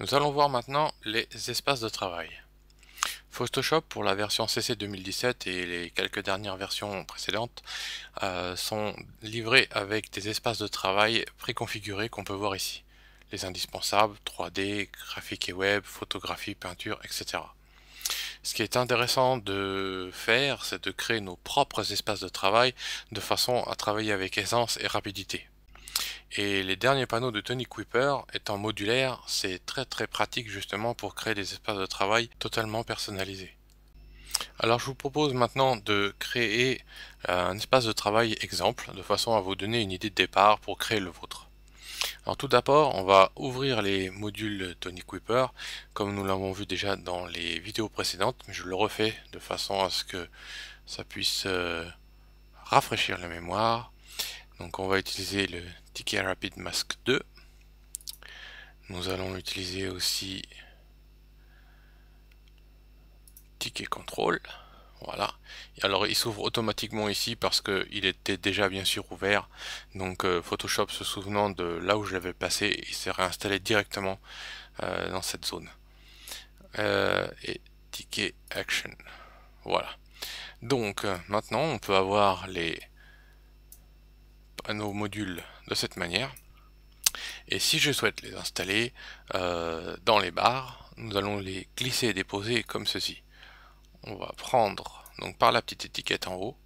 Nous allons voir maintenant les espaces de travail. Photoshop pour la version CC 2017 et les quelques dernières versions précédentes euh, sont livrés avec des espaces de travail préconfigurés qu'on peut voir ici. Les indispensables, 3D, graphique et web, photographie, peinture, etc. Ce qui est intéressant de faire, c'est de créer nos propres espaces de travail de façon à travailler avec aisance et rapidité. Et les derniers panneaux de Tony Quipper étant modulaires, c'est très très pratique justement pour créer des espaces de travail totalement personnalisés. Alors je vous propose maintenant de créer euh, un espace de travail exemple, de façon à vous donner une idée de départ pour créer le vôtre. Alors tout d'abord, on va ouvrir les modules Tony Quipper comme nous l'avons vu déjà dans les vidéos précédentes, mais je le refais de façon à ce que ça puisse euh, rafraîchir la mémoire. Donc on va utiliser le ticket Rapid Mask 2. Nous allons utiliser aussi ticket control Voilà. Alors il s'ouvre automatiquement ici parce qu'il était déjà bien sûr ouvert. Donc euh, Photoshop se souvenant de là où je l'avais passé il s'est réinstallé directement euh, dans cette zone. Euh, et ticket action. Voilà. Donc maintenant on peut avoir les à nos modules de cette manière. Et si je souhaite les installer euh, dans les barres, nous allons les glisser et déposer comme ceci. On va prendre donc par la petite étiquette en haut,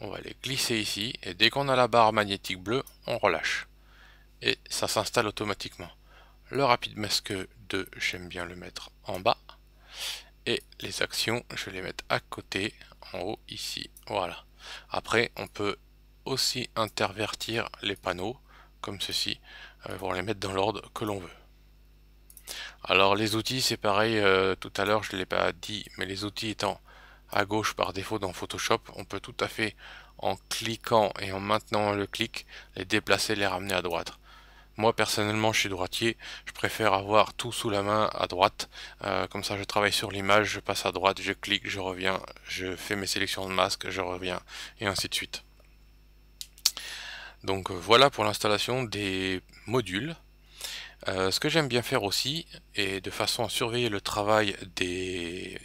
on va les glisser ici, et dès qu'on a la barre magnétique bleue, on relâche. Et ça s'installe automatiquement. Le rapide masque 2, j'aime bien le mettre en bas. Et les actions, je vais les mettre à côté, en haut, ici. Voilà. Après, on peut aussi intervertir les panneaux, comme ceci, euh, pour les mettre dans l'ordre que l'on veut. Alors les outils, c'est pareil, euh, tout à l'heure je ne l'ai pas dit, mais les outils étant à gauche par défaut dans Photoshop, on peut tout à fait, en cliquant et en maintenant le clic, les déplacer, les ramener à droite. Moi personnellement, je suis droitier, je préfère avoir tout sous la main à droite, euh, comme ça je travaille sur l'image, je passe à droite, je clique, je reviens, je fais mes sélections de masque, je reviens, et ainsi de suite. Donc euh, voilà pour l'installation des modules. Euh, ce que j'aime bien faire aussi, et de façon à surveiller le travail des,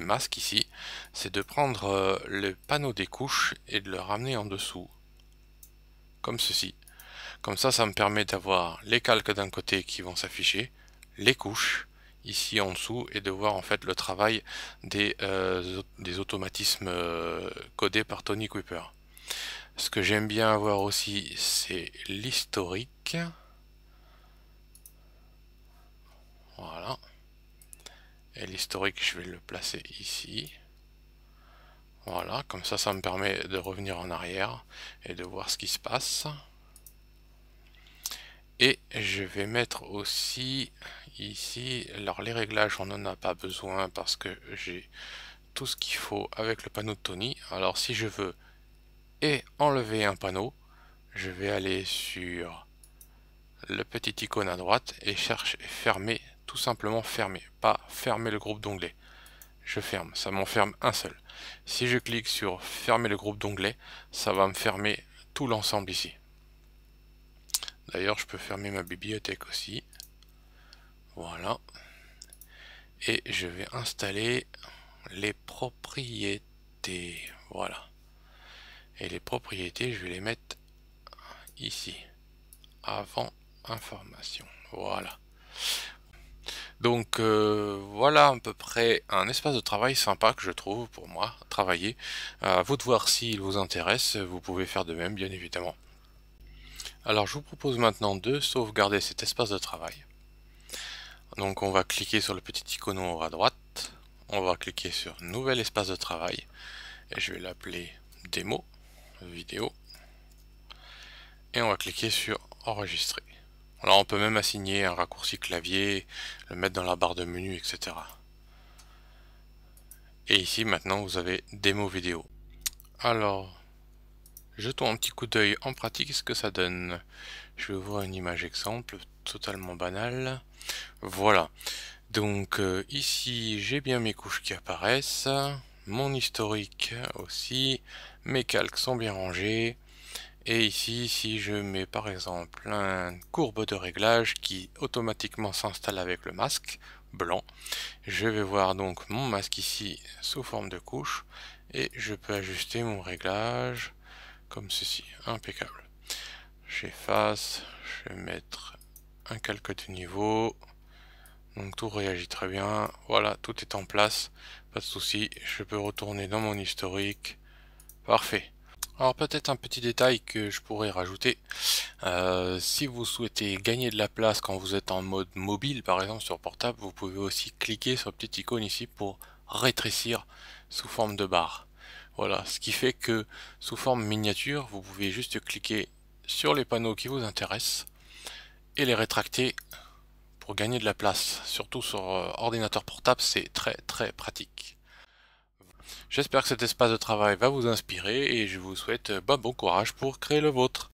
masques ici, c'est de prendre euh, le panneau des couches et de le ramener en dessous, comme ceci. Comme ça, ça me permet d'avoir les calques d'un côté qui vont s'afficher, les couches ici en dessous et de voir en fait le travail des, des automatismes codés par Tony Kuiper. Ce que j'aime bien avoir aussi, c'est l'historique. Voilà. Et l'historique, je vais le placer ici. Voilà, comme ça, ça me permet de revenir en arrière et de voir ce qui se passe. Et je vais mettre aussi ici, alors les réglages, on n'en a pas besoin parce que j'ai tout ce qu'il faut avec le panneau de Tony. Alors si je veux et enlever un panneau, je vais aller sur le petit icône à droite et chercher fermer, tout simplement fermer, pas fermer le groupe d'onglets. Je ferme, ça m'enferme un seul. Si je clique sur fermer le groupe d'onglets, ça va me fermer tout l'ensemble ici. D'ailleurs, je peux fermer ma bibliothèque aussi. Voilà. Et je vais installer les propriétés. Voilà. Et les propriétés, je vais les mettre ici. Avant information. Voilà. Donc euh, voilà à peu près un espace de travail sympa que je trouve pour moi, travailler. Euh, à vous de voir s'il vous intéresse, vous pouvez faire de même bien évidemment. Alors je vous propose maintenant de sauvegarder cet espace de travail. Donc on va cliquer sur le petit icône en haut à droite, on va cliquer sur nouvel espace de travail, et je vais l'appeler démo vidéo. Et on va cliquer sur enregistrer. Alors on peut même assigner un raccourci clavier, le mettre dans la barre de menu, etc. Et ici maintenant vous avez démo vidéo. Alors, jetons un petit coup d'œil en pratique ce que ça donne. Je vais ouvrir une image exemple totalement banale. Voilà. Donc euh, ici j'ai bien mes couches qui apparaissent mon historique aussi, mes calques sont bien rangés. Et ici, si je mets par exemple une courbe de réglage qui automatiquement s'installe avec le masque blanc, je vais voir donc mon masque ici sous forme de couche et je peux ajuster mon réglage comme ceci, impeccable. J'efface, je vais mettre un calque de niveau, donc tout réagit très bien. Voilà, tout est en place. Pas de souci. Je peux retourner dans mon historique. Parfait. Alors peut-être un petit détail que je pourrais rajouter. Euh, si vous souhaitez gagner de la place quand vous êtes en mode mobile, par exemple sur portable, vous pouvez aussi cliquer sur la petite icône ici pour rétrécir sous forme de barre. Voilà, ce qui fait que sous forme miniature, vous pouvez juste cliquer sur les panneaux qui vous intéressent et les rétracter pour gagner de la place, surtout sur euh, ordinateur portable, c'est très très pratique. J'espère que cet espace de travail va vous inspirer et je vous souhaite euh, bon, bah, bon courage pour créer le vôtre.